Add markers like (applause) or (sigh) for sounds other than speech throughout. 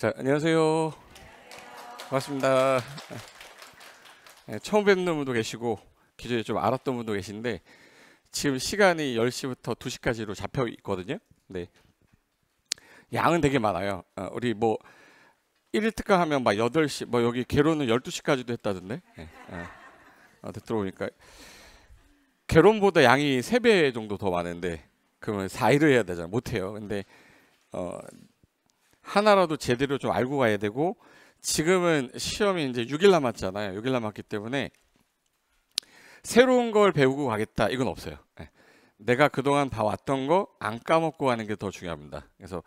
자, 안녕하세요. 반갑습니다. 네, 처음 뵙는 분도 계시고 기존에 좀 알았던 분도 계신데 지금 시간이 10시부터 2시까지로 잡혀 있거든요. 네. 양은 되게 많아요. 어, 우리 뭐 1일 특강 하면 막 8시, 뭐 여기 개론은 12시까지도 했다던데. 네. 아, 어, 들어보니까 개론보다 양이 3배 정도 더 많은데 그러면 4일을 해야 되잖아. 못 해요. 근데 어, 하나라도 제대로 좀 알고 가야 되고 지금은 시험이 이제 6일 남았잖아요. 6일 남았기 때문에 새로운 걸 배우고 가겠다 이건 없어요. 예. 내가 그동안 봐왔던 거 안 까먹고 가는 게 더 중요합니다. 그래서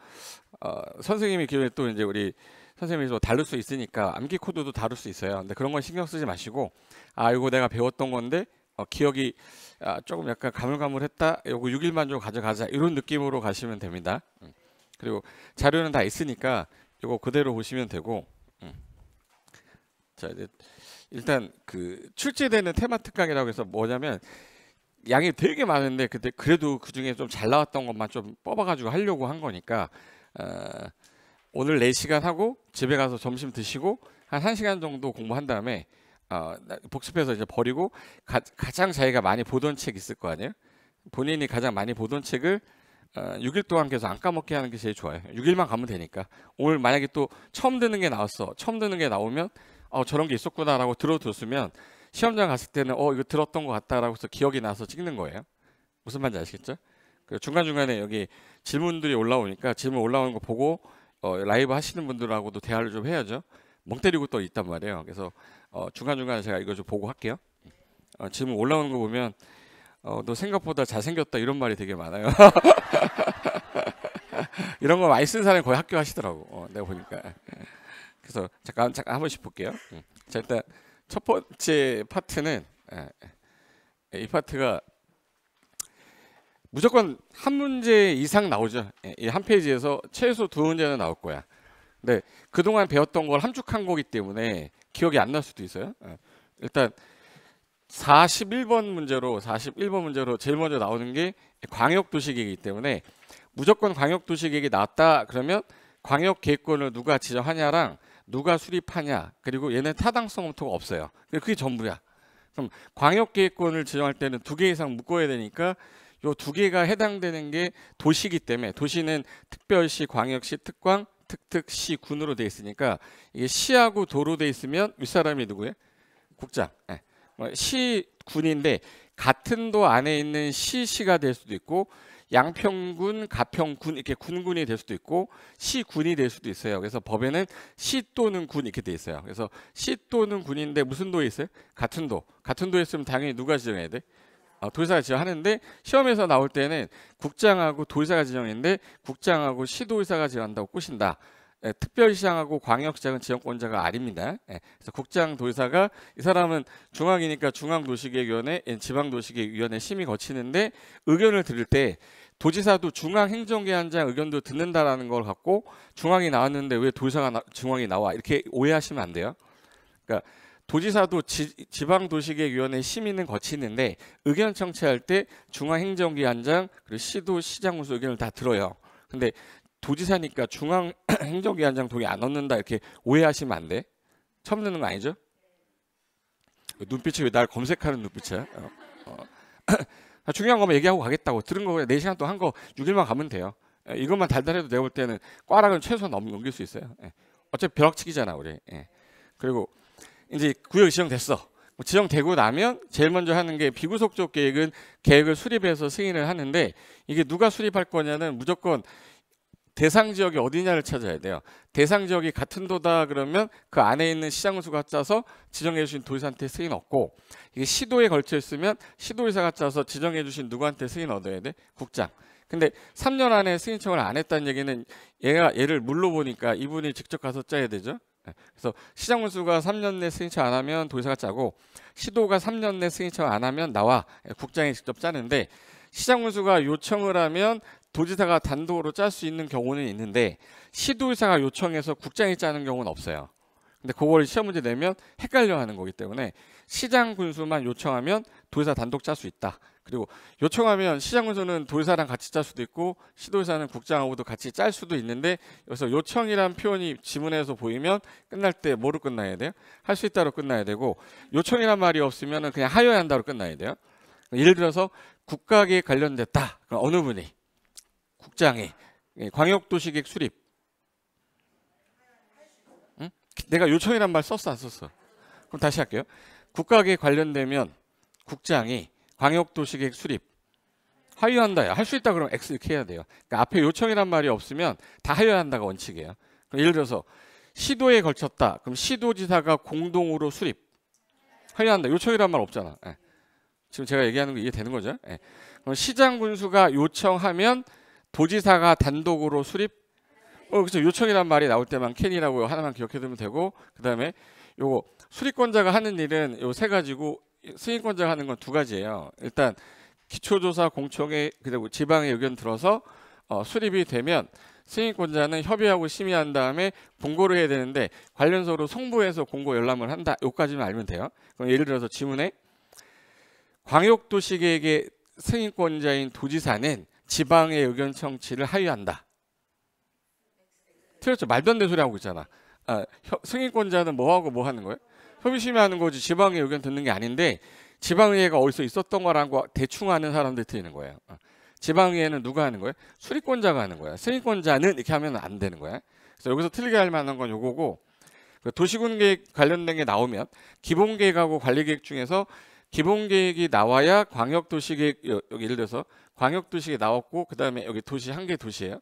어, 선생님이 기존에 또 이제 우리 선생님이 서 다룰 수 있으니까 암기 코드도 다룰 수 있어요. 근데 그런 건 신경 쓰지 마시고 아 이거 내가 배웠던 건데 어, 기억이 아, 조금 약간 가물가물했다. 요거 6일만 좀 가져가자 이런 느낌으로 가시면 됩니다. 음. 그리고 자료는 다 있으니까 이거 그대로 보시면 되고 음. 자 이제 일단 그 출제되는 테마 특강이라고 해서 뭐냐면 양이 되게 많은데 그때 그래도 그 중에 좀 잘 나왔던 것만 좀 뽑아가지고 하려고 한 거니까 어, 오늘 4시간 하고 집에 가서 점심 드시고 한 1시간 정도 공부한 다음에 어, 복습해서 이제 버리고 가, 가, 장 자기가 많이 보던 책 있을 거 아니에요? 본인이 가장 많이 보던 책을 어, 6일 동안 계속 안 까먹게 하는 게 제일 좋아요. 6일만 가면 되니까. 오늘 만약에 또 처음 듣는 게 나왔어. 처음 듣는 게 나오면 어, 저런 게 있었구나라고 들어뒀으면 시험장 갔을 때는 어, 이거 들었던 것 같다라고 해서 기억이 나서 찍는 거예요. 무슨 말인지 아시겠죠? 그 중간중간에 여기 질문들이 올라오니까 질문 올라오는 거 보고 어, 라이브 하시는 분들하고도 대화를 좀 해야죠. 멍 때리고 또 있단 말이에요. 그래서 어, 중간중간에 제가 이거 좀 보고 할게요. 어, 질문 올라오는 거 보면 어, 너 생각보다 잘생겼다 이런 말이 되게 많아요. (laughs) 이런 거 많이 쓴 사람이 거의 학교 하시더라고. 어, 내가 보니까. 예. 그래서 잠깐 잠깐 한 번씩 볼게요. 음. 자 일단 첫 번째 파트는 예, 예, 이 파트가 무조건 한 문제 이상 나오죠. 예, 이한 페이지에서 최소 두 문제는 나올 거야. 근데 그동안 배웠던 걸 함축한 거기 때문에 기억이 안 날 수도 있어요. 일단 41번 문제로 41번 문제로 제일 먼저 나오는 게 광역 도시계획이기 때문에 무조건 광역 도시계획이 나왔다 그러면 광역 계획권을 누가 지정하냐랑 누가 수립하냐 그리고 얘는 타당성 검토가 없어요. 그러니까 그게 전부야. 그럼 광역 계획권을 지정할 때는 두 개 이상 묶어야 되니까 요 두 개가 해당되는 게 도시기 때문에 도시는 특별시, 광역시, 특광, 특특시, 군으로 돼 있으니까 이게 시하고 도로 돼 있으면 윗사람이 누구예요? 국장. 네. 어, 시군인데 같은 도 안에 있는 시시가 될 수도 있고 양평군, 가평군 이렇게 군군이 될 수도 있고 시군이 될 수도 있어요. 그래서 법에는 시 또는 군 이렇게 돼 있어요. 그래서 시 또는 군인데 무슨 도에 있어요? 같은 도. 같은 도에 있으면 당연히 누가 지정해야 돼? 아, 도의사가 지정하는데 시험에서 나올 때는 국장하고 도의사가 지정했는데 국장하고 시도의사가 지정한다고 꼬신다. 예, 특별시장하고 광역시장은 지역권자가 아닙니다. 예, 그래서 국장 도의사가 이 사람은 중앙이니까 중앙도시계획위원회, 예, 지방도시계획위원회 심의 거치는데 의견을 들을 때 도지사도 중앙행정기한장 의견도 듣는다라는 걸 갖고 중앙이 나왔는데 왜 도의사가 나, 중앙이 나와 이렇게 오해하시면 안 돼요. 그러니까 도지사도 지, 방도시계위원회 획 심의는 거치는데 의견 청취할 때중앙행정기한장 그리고 시도 시장 우수 의견을 다 들어요. 근데 도지사니까 중앙 (clears throat) 행정기관장 동의 안 얻는다 이렇게 오해하시면 안 돼. 처음 듣는 거 아니죠? 눈빛이 왜 날 검색하는 눈빛이야? 어. 어. (clears throat) 아, 중요한 거만 얘기하고 가겠다고 들은 네 거 그냥 4시간 동안 한 거 6일만 가면 돼요. 예, 이것만 달달해도 내가 볼 때는 꽈락은 최소한 넘, 넘길 수 있어요. 예. 어차피 벼락치기잖아 우리. 예. 그리고 이제 구역 이 뭐 지정됐어. 지정되고 나면 제일 먼저 하는 게 비구속적 계획은 계획을 수립해서 승인을 하는데 이게 누가 수립할 거냐는 무조건 대상 지역이 어디냐를 찾아야 돼요. 대상 지역이 같은 도다 그러면 그 안에 있는 시장 운수가 짜서 지정해 주신 도의사한테 승인 얻고 이게 시도에 걸쳐 있으면 시도의사가 짜서 지정해 주신 누구한테 승인 얻어야 돼? 국장. 근데 3년 안에 승인청을 안 했다는 얘기는 얘가 얘를 물러보니까 이분이 직접 가서 짜야 되죠. 예. 그래서 시장 운수가 3년 내 승인청 안 하면 도의사가 짜고 시도가 3년 내 승인청 안 하면 나와 예, 국장이 직접 짜는데 시장 운수가 요청을 하면 도지사가 단독으로 짤 수 있는 경우는 있는데 시도의사가 요청해서 국장이 짜는 경우는 없어요. 근데 그걸 시험 문제 내면 헷갈려 하는 거기 때문에 시장 군수만 요청하면 도의사 단독 짤 수 있다. 그리고 요청하면 시장 군수는 도의사랑 같이 짤 수도 있고 시도의사는 국장하고도 같이 짤 수도 있는데 여기서 요청이란 표현이 지문에서 보이면 끝날 때 뭐로 끝나야 돼요? 할 수 있다로 끝나야 되고 요청이란 말이 없으면 그냥 하여야 한다로 끝나야 돼요. 예를 들어서 국가에 관련됐다. 그럼 어느 분이 국장이 예, 광역도시계획 수립 응? 내가 요청이란 말 썼어 안 썼어? 그럼 다시 할게요 국가계 관련되면 국장이 광역도시계획 수립 하유한다야 할수 있다 그러면 X 이렇게 해야 돼요 그러니까 앞에 요청이란 말이 없으면 다 하유한다가 원칙이에요 그럼 예를 들어서 시도에 걸쳤다 그럼 시도지사가 공동으로 수립 하유한다 요청이란 말 없잖아 예. 지금 제가 얘기하는 거 이해되는 거죠 예. 그럼 시장 군수가 요청하면 도지사가 단독으로 수립 어 그렇죠 요청이란 말이 나올 때만 캔이라고 하나만 기억해두면 되고 그 다음에 요거 수립권자가 하는 일은 요 세 가지고 승인권자가 하는 건 두 가지예요. 일단 기초조사 공청회 그리고 지방의 의견 들어서 어, 수립이 되면 승인권자는 협의하고 심의한 다음에 공고를 해야 되는데 관련서로 송부해서 공고 열람을 한다. 요까지는 알면 돼요. 그럼 예를 들어서 지문에 광역도시계획의 승인권자인 도지사는 지방의 의견 청취를 하위한다 틀렸죠. 말도 안 되는 소리 하고 있잖아. 아, 승인권자는 뭐하고 뭐 하는 거예요? 협의심의 하는 거지 지방의 의견 듣는 게 아닌데 지방의회가 어디서 있었던 거라고 대충 아는 사람들 틀리는 거예요. 아, 지방의회는 누가 하는 거예요? 수리권자가 하는 거야. 승인권자는 이렇게 하면 안 되는 거야. 그래서 여기서 틀리게 할 만한 건 요거고 그 도시군 계획 관련된 게 나오면 기본 계획하고 관리 계획 중에서 기본 계획이 나와야 광역 도시 계획 여기 예를 들어서 광역 도시가 나왔고 그다음에 여기 도시 한 개 도시예요.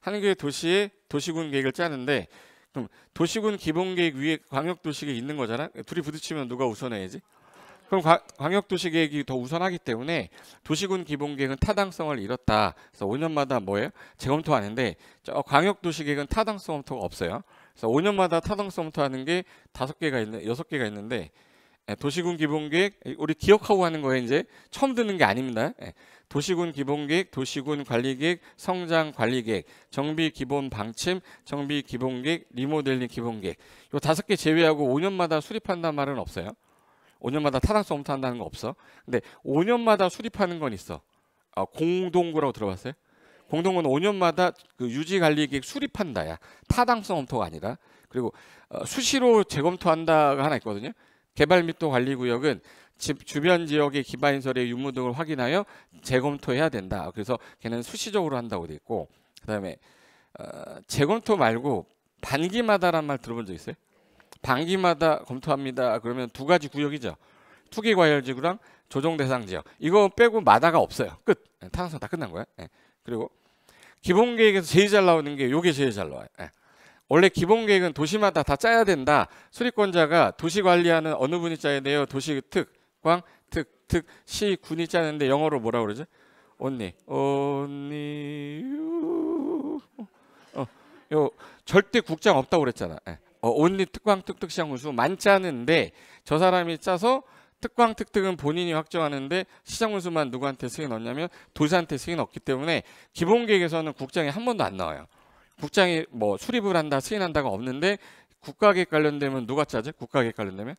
한 개 도시에 도시군 계획을 짜는데 그럼 도시군 기본 계획 위에 광역 도시가 있는 거잖아. 둘이 부딪히면 누가 우선해야지? 그럼 광역 도시 계획이 더 우선하기 때문에 도시군 기본 계획은 타당성을 잃었다. 그래서 5년마다 뭐예요? 재검토하는데 저 광역 도시 계획은 타당성 검토가 없어요. 그래서 5년마다 타당성 검토하는 게5 개가 있는 여 개가 있는데 예, 도시군 기본계획 우리 기억하고 하는 거예요 이제 처음 듣는 게 아닙니다. 예, 도시군 기본계획, 도시군 관리계획, 성장 관리계획, 정비 기본 방침, 정비 기본계획, 리모델링 기본계획 요 다섯 개 제외하고 5년마다 수립한다는 말은 없어요. 5년마다 타당성 검토한다는 거 없어. 근데 5년마다 수립하는 건 있어. 아, 공동구라고 들어봤어요? 공동구는 5년마다 그 유지관리계획 수립한다야. 타당성 검토가 아니라 그리고 어, 수시로 재검토한다가 하나 있거든요. 개발 및 또 관리구역은 집 주변 지역의 기반인설의 유무 등을 확인하여 재검토해야 된다. 그래서 걔는 수시적으로 한다고 돼 있고 그다음에 어, 재검토 말고 반기마다란 말 들어본 적 있어요? 반기마다 검토합니다. 그러면 두 가지 구역이죠. 투기 과열 지구랑 조정 대상 지역. 이거 빼고 마다가 없어요. 끝. 예, 타당성 다 끝난 거야. 예. 그리고 기본 계획에서 제일 잘 나오는 게 요게 제일 잘 나와요. 예. 원래 기본 계획은 도시마다 다 짜야 된다. 수립권자가 도시 관리하는 어느 분이 짜야 돼요? 도시 특, 광, 특, 특, 시, 군이 짜는데 영어로 뭐라 고 그러죠? 언니, 언니, 어, 요 절대 국장 없다고 그랬잖아. 예. 어, 언니 특광 특특 시장군수 만 짜는데 저 사람이 짜서 특광 특특은 본인이 확정하는데 시장군수만 누구한테 승인 얻냐면 도시한테 승인 얻기 때문에 기본 계획에서는 국장이 한 번도 안 나와요. 국장이 뭐 수립을 한다 승인한다가 없는데 국가 계획 관련되면 누가 짜죠? 국가 계획 관련되면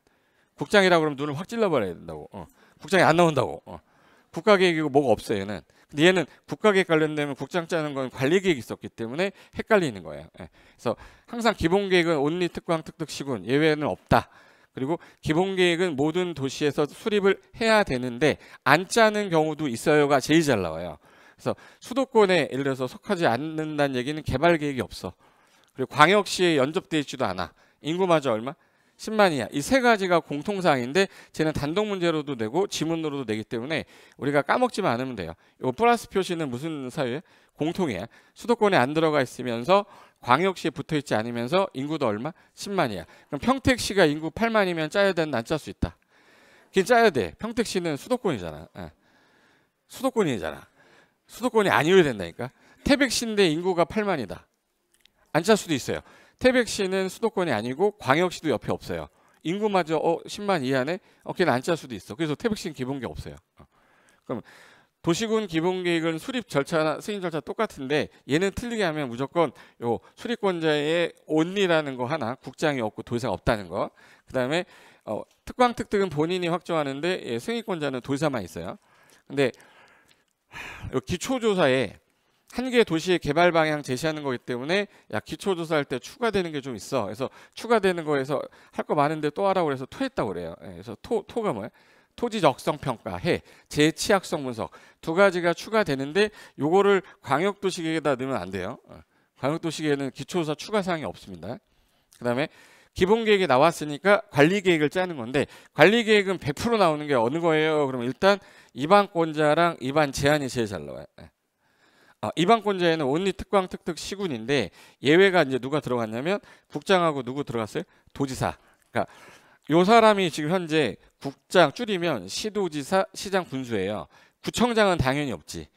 국장이라고 그러면 눈을 확 찔러버려야 된다고. 어. 국장이 안 나온다고. 어. 국가 계획이고 뭐가 없어요 얘는. 근데 얘는 국가 계획 관련되면 국장 짜는 건 관리 계획이 있었기 때문에 헷갈리는 거예요. 예. 그래서 항상 기본 계획은 온리 특광 특특 시군 예외는 없다. 그리고 기본 계획은 모든 도시에서 수립을 해야 되는데 안 짜는 경우도 있어요가 제일 잘 나와요. 그래서 수도권에 예를 들어서 속하지 않는다는 얘기는 개발 계획이 없어. 그리고 광역시에 연접돼 있지도 않아. 인구마저 얼마? 10만 이야. 이 세 가지가 공통사항인데 쟤는 단독 문제로도 되고 지문으로도 되기 때문에 우리가 까먹지만 않으면 돼요. 이 플러스 표시는 무슨 사유에? 공통이야. 수도권에 안 들어가 있으면서 광역시에 붙어 있지 않으면서 인구도 얼마? 10만이야. 그럼 평택시가 인구 8만이면 짜야 되는 안짤 수 있다. 그게 짜야 돼. 평택시는 수도권이잖아. 예. 수도권이잖아. 수도권이 아니어야 된다니까. 태백시인데 인구가 8만이다. 안찰 수도 있어요. 태백시는 수도권이 아니고 광역시도 옆에 없어요. 인구마저 어, 10만 이하네? 어, 걔는 안 짤 수도 있어. 그래서 태백시는 기본계 없어요. 어. 그럼 도시군 기본계획은 수립 절차나 승인 절차 똑같은데 얘는 틀리게 하면 무조건 요 수립권자의 온리라는 거 하나 국장이 없고 도의사가 없다는 거. 그 다음에 어, 특광특득은 본인이 확정하는데 예, 승인권자는 도의사만 있어요. 근데 기초조사에 한 개 도시의 개발 방향 제시하는 거기 때문에 야 기초조사 할때 추가되는 게 좀 있어. 그래서 추가되는 거에서 할 거 많은데 또 하라고 해서 토했다고 그래요. 예, 그래서 토 토가 뭐야? 토지 적성 평가, 해, 재취약성 분석 두 가지가 추가되는데 요거를 광역도시계에다 획 넣으면 안 돼요. 어, 광역도시계에는 기초조사 추가 사항이 없습니다. 그다음에 기본 계획이 나왔으니까 관리 계획을 짜는 건데 관리 계획은 100% 나오는 게 어느 거예요? 그럼 일단 이반권자랑 이반 제한이 제일 잘 나와요. 예. 아, 이반권자에는 온리 특광 특특 시군인데 예외가 이제 누가 들어갔냐면 국장하고 누구 들어갔어요? 도지사. 그러니까 요 사람이 지금 현재 국장 줄이면 시도지사 시장 군수예요. 구청장은 당연히 없지.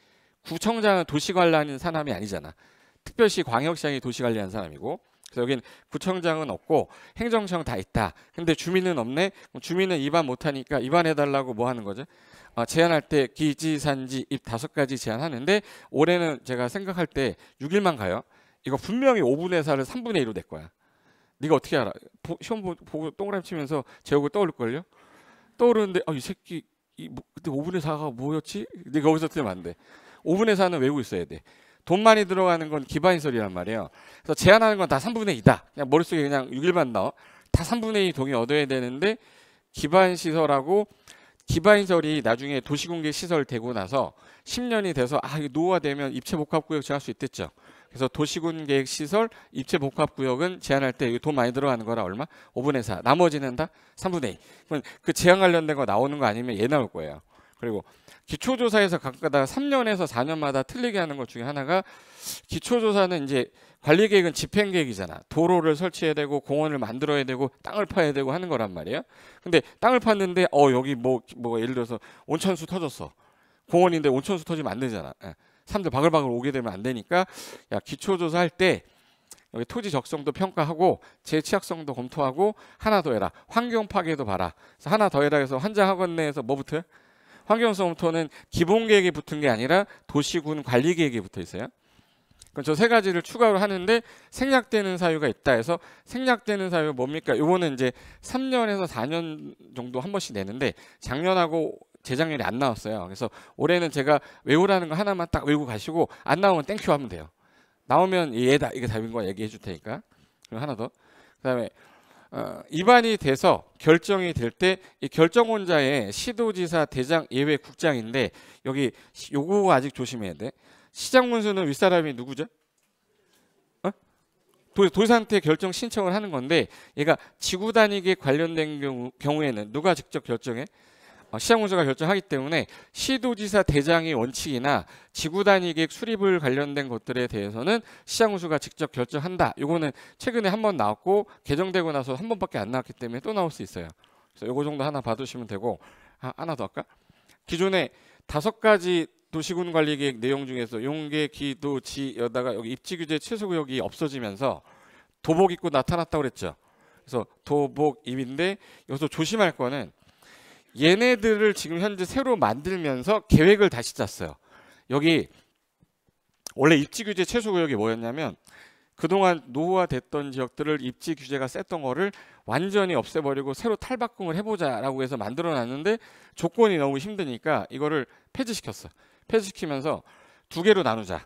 구청장은 도시관리하는 사람이 아니잖아. 특별시 광역시장이 도시관리하는 사람이고 그래서 여긴 구청장은 없고 행정청 다 있다. 근데 주민은 없네. 주민은 입안 못하니까 입안해달라고 뭐 하는 거죠? 아, 제안할 때 기지산지 입 다섯 가지 제안하는데 올해는 제가 생각할 때 6일만 가요. 이거 분명히 5분의 4를 3분의 1로 낼 거야. 네가 어떻게 알아? 보, 시험 보, 고 동그라미 치면서 제우고 떠올릴걸요? 떠오르는데 아 이 새끼 이, 뭐, 그때 5분의 4가 뭐였지? 네가 어디서 틀리면 안 돼. 5분의 4는 외우고 있어야 돼. 돈 많이 들어가는 건 기반인 소리란 말이에요. 그래서 제한하는 건 다 3분의 2다. 그냥 머릿속에 그냥 6일만 넣어. 다 3분의 2 동의 얻어야 되는데 기반 시설하고 기반 시설이 나중에 도시공개 시설 되고 나서 10년이 돼서 아 이게 노후화되면 입체복합구역 제할 수 있겠죠. 그래서 도시공개 시설 입체 복합 구역은 제한할 때 돈 많이 들어가는 거라 얼마? 5분의 4. 나머지는 다 3분의 2. 그럼 그 제한 관련된 거 나오는 거 아니면 얘 나올 거예요. 그리고 기초조사에서 각각 3년에서 4년마다 틀리게 하는 것 중에 하나가 기초조사는 이제 관리 계획은 집행 계획이잖아. 도로를 설치해야 되고 공원을 만들어야 되고 땅을 파야 되고 하는 거란 말이에요 근데 땅을 팠는데 어 여기 뭐뭐 뭐 예를 들어서 온천수 터졌어. 공원인데 온천수 터지면 안 되잖아. 예. 사람들 바글바글 오게 되면 안 되니까 야 기초조사 할때 여기 토지 적성도 평가하고 재취약성도 검토하고 하나 더 해라. 환경 파괴도 봐라. 그래서 하나 더 해라 해서 환자 학원 내에서 뭐부터? 해? 환경성부터는 기본계획에 붙은 게 아니라 도시군 관리계획에 붙어 있어요. 그 저 세 가지를 추가로 하는데 생략되는 사유가 있다 해서 생략되는 사유 뭡니까? 요거는 이제 3년에서 4년 정도 한 번씩 내는데 작년하고 재작년이 안 나왔어요. 그래서 올해는 제가 외우라는 거 하나만 딱 외우고 가시고 안 나오면 땡큐 하면 돼요. 나오면 얘다 이게 답인 거 얘기해 줄 테니까. 그리고 하나 더. 그다음에 입안이 어, 돼서 결정이 될때이 결정권자의 시도지사 대장 예외 국장인데 여기 요거 아직 조심해야 돼. 시장 문서는 윗사람이 누구죠? 어? 도, 도산태 결정 신청을 하는 건데 얘가 지구 단위계 관련된 경우, 경우에는 누가 직접 결정해? 어, 시장공사가 결정하기 때문에 시도지사 대장의 원칙이나 지구단위 계획 수립을 관련된 것들에 대해서는 시장공사가 직접 결정한다. 이거는 최근에 한 번 나왔고 개정되고 나서 한 번밖에 안 나왔기 때문에 또 나올 수 있어요. 그래서 이거 정도 하나 봐두시면 되고 아, 하나 더 할까? 기존에 다섯 가지 도시군 관리 계획 내용 중에서 용계 기도지여다가 여기 입지 규제 최소 구역이 없어지면서 도복 입고 나타났다고 그랬죠. 그래서 도복 입인데 여기서 조심할 거는 얘네들을 지금 현재 새로 만들면서 계획을 다시 짰어요. 여기 원래 입지 규제 최소 구역이 뭐였냐면 그동안 노후화됐던 지역들을 입지 규제가 셌던 거를 완전히 없애버리고 새로 탈바꿈을 해보자라고 해서 만들어놨는데 조건이 너무 힘드니까 이거를 폐지시켰어. 폐지시키면서 두 개로 나누자.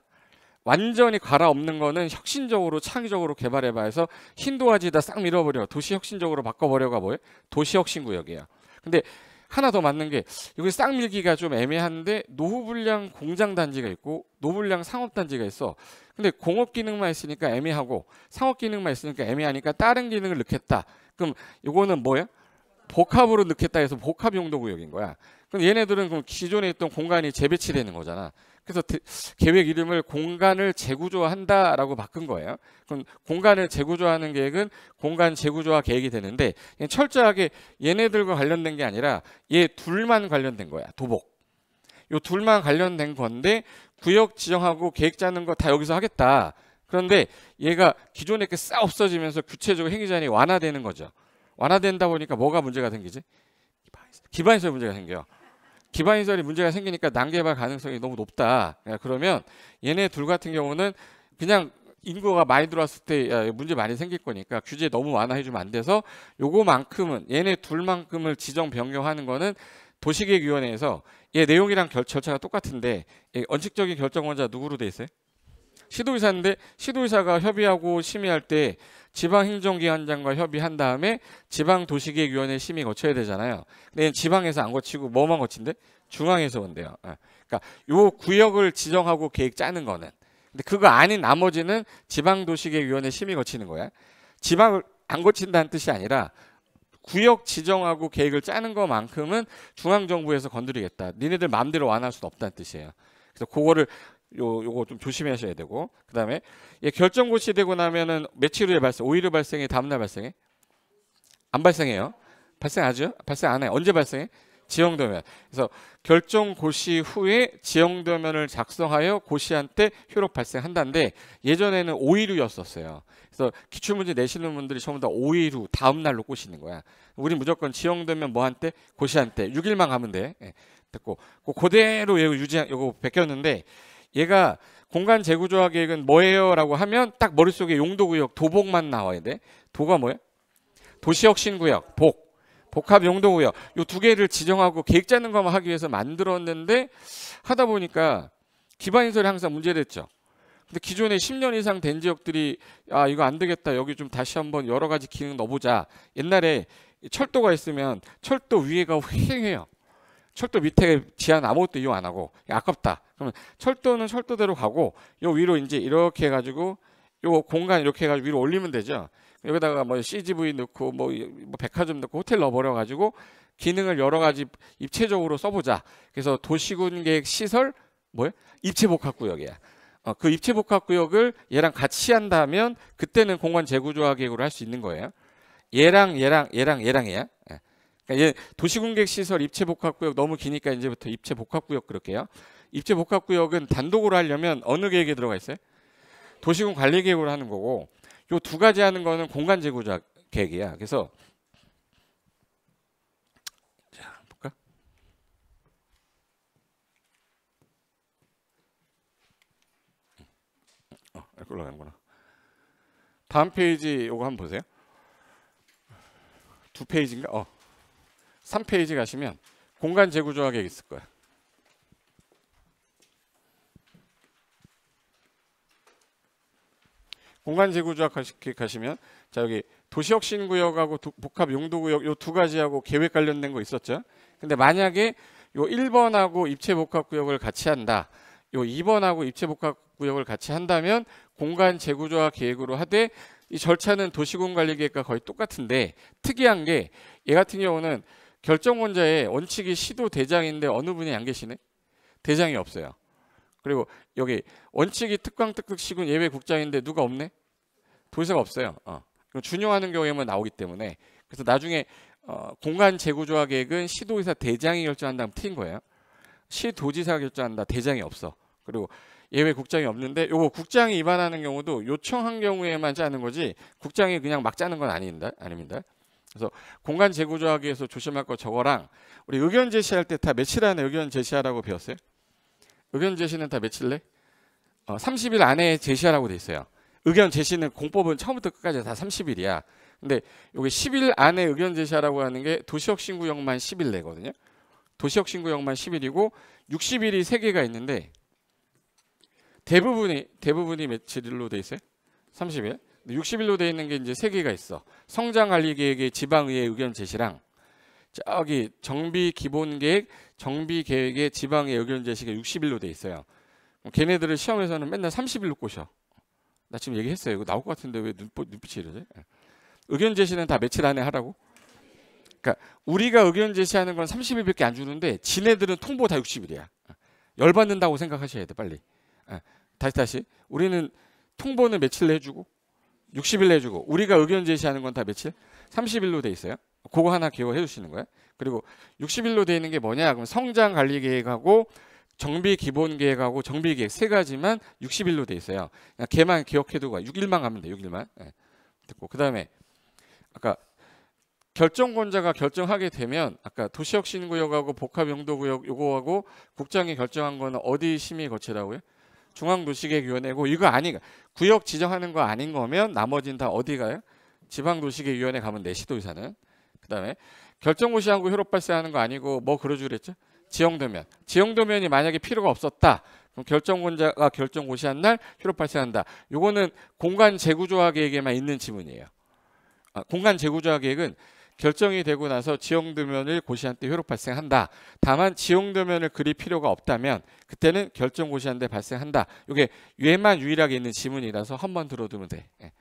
완전히 갈아 없는 거는 혁신적으로 창의적으로 개발해봐 해서 흰도화지에다 싹 밀어버려. 도시 혁신적으로 바꿔버려가 뭐예요? 도시 혁신 구역이야 근데 하나 더 맞는 게 여기 쌍밀기가 좀 애매한데 노후불량 공장 단지가 있고 노불량 상업 단지가 있어. 근데 공업 기능만 있으니까 애매하고 상업 기능만 있으니까 애매하니까 다른 기능을 넣겠다. 그럼 이거는 뭐야? 복합으로 넣겠다 해서 복합 용도 구역인 거야. 그럼 얘네들은 그럼 기존에 있던 공간이 재배치되는 거잖아. 그래서 대, 계획 이름을 공간을 재구조한다라고 바꾼 거예요. 그럼 공간을 재구조하는 계획은 공간 재구조화 계획이 되는데 철저하게 얘네들과 관련된 게 아니라 얘 둘만 관련된 거야. 도복. 요 둘만 관련된 건데 구역 지정하고 계획 짜는 거 다 여기서 하겠다. 그런데 얘가 기존에 이렇게 싹 없어지면서 구체적으로 행위 자한이 완화되는 거죠. 완화된다 보니까 뭐가 문제가 생기지? 기반시설 문제가 생겨요. 기반시설이 문제가 생기니까 난개발 가능성이 너무 높다. 그러면 얘네 둘 같은 경우는 그냥 인구가 많이 들어왔을 때 문제 많이 생길 거니까 규제 너무 완화해주면 안 돼서 요거만큼은 얘네 둘만큼을 지정 변경하는 거는 도시계획위원회에서 얘 내용이랑 결, 절차가 똑같은데 언칙적인 결정권자 누구로 돼 있어요? 시도의사인데 시도의사가 협의하고 심의할 때 지방행정기관장과 협의한 다음에 지방도시계획위원회 심의 거쳐야 되잖아요. 근데 지방에서 안 거치고 뭐만 거친데? 중앙에서 온대요. 예. 그러니까 요 구역을 지정하고 계획 짜는 거는 근데 그거 아닌 나머지는 지방도시계획위원회 심의 거치는 거야. 지방을 안 거친다는 뜻이 아니라 구역 지정하고 계획을 짜는 것만큼은 중앙정부에서 건드리겠다. 니네들 마음대로 완화할 수는 없다는 뜻이에요. 그래서 그거를 요 요거 좀 조심하셔야 되고 그다음에 예, 결정 고시되고 나면은 며칠 후에 발생, 5일 후 발생해, 다음 날 발생해? 안 발생해요. 발생하죠? 발생 안 해. 언제 발생해? 지형도면. 그래서 결정 고시 후에 지형도면을 작성하여 고시한테 효력 발생한다는데 예전에는 5일 후였었어요. 그래서 기출문제 내시는 분들이 전부 다 5일 후 다음 날로 꼬시는 거야. 우리 무조건 지형도면 뭐한테 고시한테 6일만 가면 돼. 예, 됐고 그대로 유지 요거 베꼈는데 얘가 공간 재구조화 계획은 뭐예요라고 하면 딱 머릿속에 용도 구역 도복만 나와야 돼. 도가 뭐야? 도시 혁신 구역, 복. 복합 용도 구역. 요 두 개를 지정하고 계획 짜는 것만 하기 위해서 만들었는데 하다 보니까 기반 인설이 항상 문제됐죠. 근데 기존에 10년 이상 된 지역들이 아 이거 안 되겠다 여기 좀 다시 한번 여러 가지 기능 넣어보자 옛날에 철도가 있으면 철도 위에가 휑해요 철도 밑에 지하는 아무것도 이용 안 하고 아깝다. 그러면 철도는 철도대로 가고 요 위로 이제 이렇게 해가지고 요 공간 이렇게 해가지고 위로 올리면 되죠. 여기다가 뭐 CGV 넣고 뭐, 뭐 백화점 넣고 호텔 넣어버려 가지고 기능을 여러 가지 입체적으로 써보자. 그래서 도시군 계획 시설 뭐예요? 입체복합구역이야. 어, 그 입체복합구역을 얘랑 같이 한다면 그때는 공간 재구조화 계획으로 할 수 있는 거예요. 얘랑 얘랑 얘랑 얘랑이야. 예. 그러니까 도시공객시설 입체복합구역 너무 기니까 이제부터 입체복합구역 그럴게요. 입체복합구역은 단독으로 하려면 어느 계획에 들어가 있어요? 도시공 관리 계획으로 하는 거고 이 두 가지 하는 거는 공간 재구조 계획이야. 그래서 자 볼까? 어, 어 올라가는구나. 다음 페이지 요거 한번 보세요. 두 페이지인가? 어. 3페이지 가시면 공간 재구조하게 있을 거야. 공간 재구조학 가시면 자 여기 도시혁신구역하고 복합용도구역 요 두 가지하고 계획 관련된 거 있었죠. 근데 만약에 요 1번하고 입체복합구역을 같이 한다. 요 2번하고 입체복합구역을 같이 한다면 공간 재구조화 계획으로 하되 이 절차는 도시군 관리 계획과 거의 똑같은데 특이한 게 얘 같은 경우는 결정권자의 원칙이 시도 대장인데 어느 분이 안 계시네? 대장이 없어요. 그리고 여기 원칙이 특강 특특 시군 예외 국장인데 누가 없네? 도의사가 없어요. 어. 준용하는 경우에만 나오기 때문에 그래서 나중에 어, 공간 재구조화 계획은 시도의사 대장이 결정한다면 트인 거예요. 시도지사가 결정한다 대장이 없어. 그리고 예외 국장이 없는데 요거 국장이 위반하는 경우도 요청한 경우에만 짜는 거지 국장이 그냥 막 짜는 건 아닙니다. 아닙니다. 그래서 공간 재구조하기 위해서 조심할 거 저거랑 우리 의견 제시할 때 다 며칠 안에 의견 제시하라고 배웠어요? 의견 제시는 다 며칠 내? 어, 30일 안에 제시하라고 돼 있어요. 의견 제시는 공법은 처음부터 끝까지 다 30일이야. 근데 여기 10일 안에 의견 제시하라고 하는 게 도시혁 신구역만 10일 내거든요. 도시혁 신구역만 10일이고 60일이 3개가 있는데 대부분이 대부분이 며칠로 돼 있어요? 30일. 60일로 돼 있는 게 이제 세 개가 있어. 성장 관리 계획의 지방의회 의견 제시랑 저기 정비 기본 계획, 정비 계획의 지방의 회 의견 제시가 60일로 돼 있어요. 뭐 걔네들을 시험에서는 맨날 30일로 꼬셔. 나 지금 얘기했어요. 이거 나올 것 같은데 왜 눈, 눈빛이 이러지? 예. 의견 제시는 다 며칠 안에 하라고? 그러니까 우리가 의견 제시하는 건 30일밖에 안 주는데 지네들은 통보 다 60일이야. 예. 열받는다고 생각하셔야 돼 빨리. 예. 다시 다시 우리는 통보는 며칠 내주고 60일 내주고 우리가 의견 제시하는 건다 며칠? 30일로 돼 있어요. 그거 하나 기억해 주시는 거예요. 그리고 60일로 돼 있는 게 뭐냐? 그럼 성장 관리 계획하고 정비 기본 계획하고 정비 계획 세 가지만 60일로 돼 있어요. 그냥 그러니까 걔만 기억해두고 6일만 가면 돼. 6일만. 네. 예. 듣고 그다음에 아까 결정권자가 결정하게 되면 아까 도시혁신구역하고 복합용도구역 요거하고 국장이 결정한 거는 어디 심의 거치라고요? 중앙도시계획위원회고 이거 아닌 구역 지정하는 거 아닌 거면 나머진 다 어디 가요? 지방도시계획위원회 가면 내시도의사는 그다음에 결정고시하고 효력 발생하는 거 아니고 뭐 그러죠 그랬죠? 지형도면 지형도면이 만약에 필요가 없었다 그럼 결정권자가 결정고시한 날 효력 발생한다 요거는 공간 재구조화 계획에만 있는 지문이에요 아, 공간 재구조화 계획은 결정이 되고 나서 지형도면을 고시한 때 효력 발생한다. 다만 지형도면을 그릴 필요가 없다면 그때는 결정 고시한 때 발생한다. 이게 얘만 유일하게 있는 지문이라서 한번 들어두면 돼. 예.